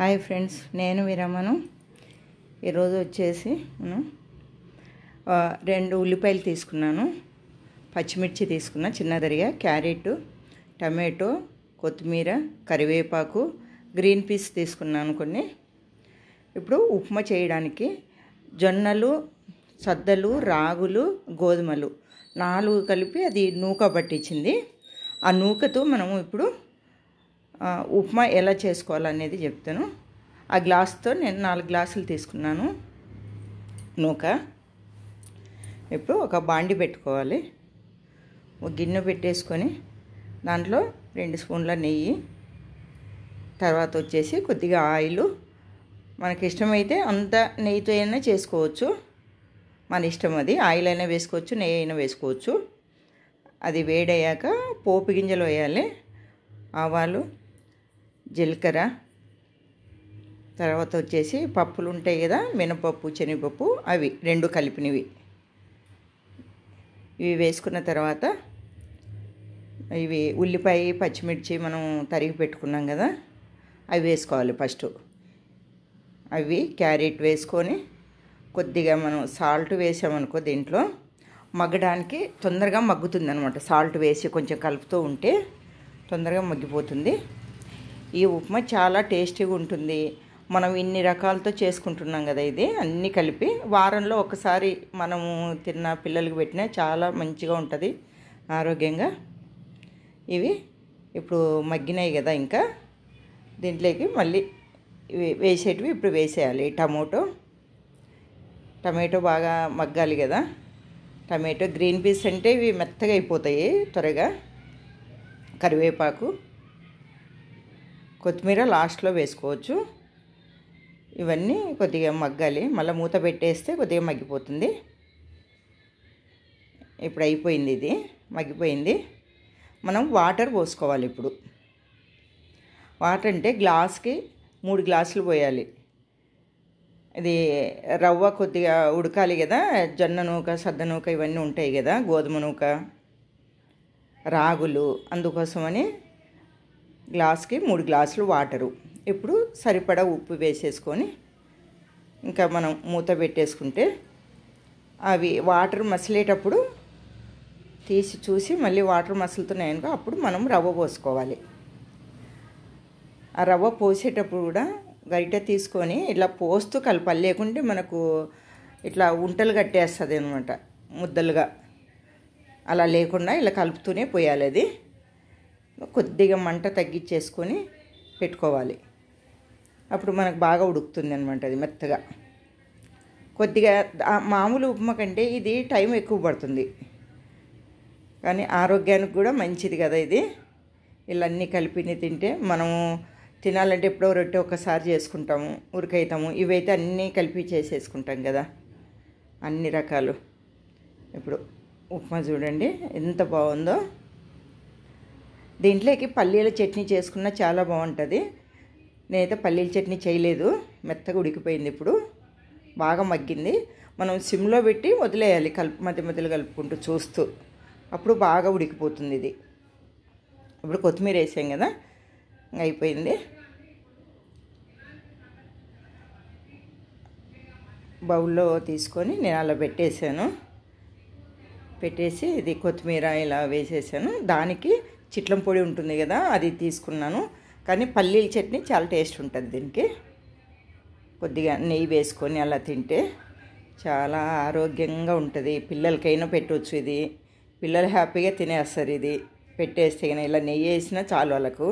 hi friends నేను విరమను ఈరోజు వచ్చేసి రెండు ఉల్లిపాయలు తీసుకున్నాను పచ్చిమిర్చి తీసుకున్నా చిన్నదరిగా క్యారెట్ టమాటో కొత్తిమీర కరివేపాకు గ్రీన్ పీస్ తీసుకున్నాను కొన్ని ఇప్పుడు ఉప్మా చేయడానికి జొన్నలు సద్దలు రాగులు గోధుమలు నాలుగు కలిపి అది నూక పట్టించింది ఆ నూకతో మనము ఇప్పుడు ఉప్మా ఎలా చేసుకోవాలనేది చెప్తాను ఆ గ్లాస్తో నేను నాలుగు గ్లాసులు తీసుకున్నాను నూక ఇప్పుడు ఒక బాండి పెట్టుకోవాలి ఒక గిన్నె పెట్టేసుకొని దాంట్లో రెండు స్పూన్ల నెయ్యి తర్వాత వచ్చేసి కొద్దిగా ఆయిల్ మనకి ఇష్టమైతే అంత నెయ్యితో అయినా చేసుకోవచ్చు మన ఇష్టం అది ఆయిల్ అయినా వేసుకోవచ్చు నెయ్యి అయినా వేసుకోవచ్చు అది వేడయ్యాక పోపు గింజలు వేయాలి ఆవాలు జీలకర్ర తర్వాత వచ్చేసి పప్పులు ఉంటాయి కదా మినపప్పు శనగపప్పు అవి రెండు కలిపినవి ఇవి వేసుకున్న తర్వాత ఇవి ఉల్లిపాయ పచ్చిమిర్చి మనం తరిగి పెట్టుకున్నాం కదా అవి వేసుకోవాలి ఫస్ట్ అవి క్యారెట్ వేసుకొని కొద్దిగా మనం సాల్ట్ వేసామనుకో దీంట్లో మగ్గడానికి తొందరగా మగ్గుతుంది అనమాట సాల్ట్ వేసి కొంచెం కలుపుతూ ఉంటే తొందరగా మగ్గిపోతుంది ఈ ఉప్మా చాలా టేస్టీగా ఉంటుంది మనం ఇన్ని రకాలతో చేసుకుంటున్నాం కదా ఇది అన్నీ కలిపి వారంలో ఒకసారి మనము తిన్న పిల్లలకి పెట్టినా చాలా మంచిగా ఉంటుంది ఆరోగ్యంగా ఇవి ఇప్పుడు మగ్గినాయి కదా ఇంకా దీంట్లోకి మళ్ళీ వేసేటివి ఇప్పుడు వేసేయాలి టమోటో టమాటో బాగా మగ్గాలి కదా టమాటో గ్రీన్ పీస్ అంటే ఇవి మెత్తగా అయిపోతాయి త్వరగా కరివేపాకు కొత్తిమీర లాస్ట్లో వేసుకోవచ్చు ఇవన్నీ కొద్దిగా మగ్గాలి మళ్ళీ మూత పెట్టేస్తే కొద్దిగా మగ్గిపోతుంది ఇప్పుడు అయిపోయింది ఇది మగ్గిపోయింది మనం వాటర్ పోసుకోవాలి ఇప్పుడు వాటర్ అంటే గ్లాస్కి మూడు గ్లాసులు పోయాలి ఇది రవ్వ కొద్దిగా ఉడకాలి కదా జొన్న నూక సద్ద నూక ఇవన్నీ ఉంటాయి కదా గోధుమ నూక రాగులు అందుకోసమని గ్లాస్కి మూడు గ్లాసులు వాటరు ఇప్పుడు సరిపడా ఉప్పు వేసేసుకొని ఇంకా మనం మూత పెట్టేసుకుంటే అవి వాటర్ మసిలేటప్పుడు తీసి చూసి మళ్ళీ వాటర్ మసులుతున్నాయనుకో అప్పుడు మనం రవ్వ పోసుకోవాలి ఆ రవ్వ పోసేటప్పుడు కూడా గరిట తీసుకొని ఇట్లా పోస్తూ కలపాలి లేకుంటే మనకు ఇట్లా ఉంటలు కట్టేస్తుంది అనమాట ముద్దలుగా అలా లేకుండా ఇలా కలుపుతూనే పోయాలి అది కొద్దిగా మంట తగ్గించేసుకొని పెట్టుకోవాలి అప్పుడు మనకు బాగా ఉడుకుతుంది అనమాట అది మెత్తగా కొద్దిగా మామూలు ఉప్మా కంటే ఇది టైం ఎక్కువ పడుతుంది కానీ ఆరోగ్యానికి కూడా మంచిది కదా ఇది వీళ్ళన్నీ కలిపిని తింటే మనము తినాలంటే ఎప్పుడో రొట్టె ఒకసారి చేసుకుంటాము ఉరికైతాము ఇవైతే అన్నీ కలిపి చేసేసుకుంటాం కదా అన్ని రకాలు ఇప్పుడు ఉప్మా చూడండి ఎంత బాగుందో దీంట్లోకి పల్లీల చట్నీ చేసుకున్న చాలా బాగుంటుంది నేనైతే పల్లీల చట్నీ చేయలేదు మెత్తగా ఉడికిపోయింది ఇప్పుడు బాగా మగ్గింది మనం సిమ్లో పెట్టి వదిలేయాలి కలుపు మధ్య మధ్యలో కలుపుకుంటూ చూస్తూ అప్పుడు బాగా ఉడికిపోతుంది ఇది ఇప్పుడు కొత్తిమీర వేసాం కదా అయిపోయింది బౌల్లో తీసుకొని నేను అలా పెట్టేశాను పెట్టేసి ఇది కొత్తిమీర ఇలా వేసేసాను దానికి చిట్లం పొడి ఉంటుంది కదా అది తీసుకున్నాను కానీ పల్లీల చట్నీ చాలా టేస్ట్ ఉంటుంది దీనికి కొద్దిగా నెయ్యి వేసుకొని అలా తింటే చాలా ఆరోగ్యంగా ఉంటుంది పిల్లలకైనా పెట్టవచ్చు ఇది పిల్లలు హ్యాపీగా తినేస్తారు ఇది పెట్టేస్తే కానీ ఇలా నెయ్యి వేసినా చాలు వాళ్ళకు